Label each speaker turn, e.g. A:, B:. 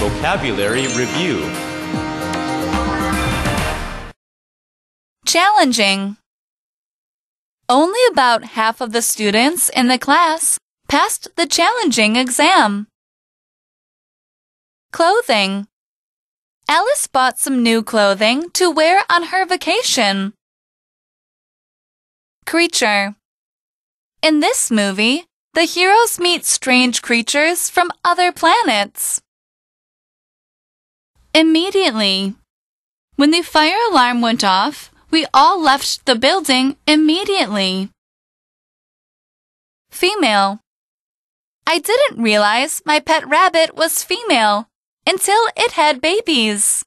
A: Vocabulary Review
B: Challenging Only about half of the students in the class passed the challenging exam.
C: Clothing Alice bought some new clothing to wear on her vacation.
B: Creature In this movie, the heroes meet strange creatures from other planets immediately. When the fire alarm went off, we all left the building immediately. Female. I didn't realize
C: my pet rabbit was female until it had babies.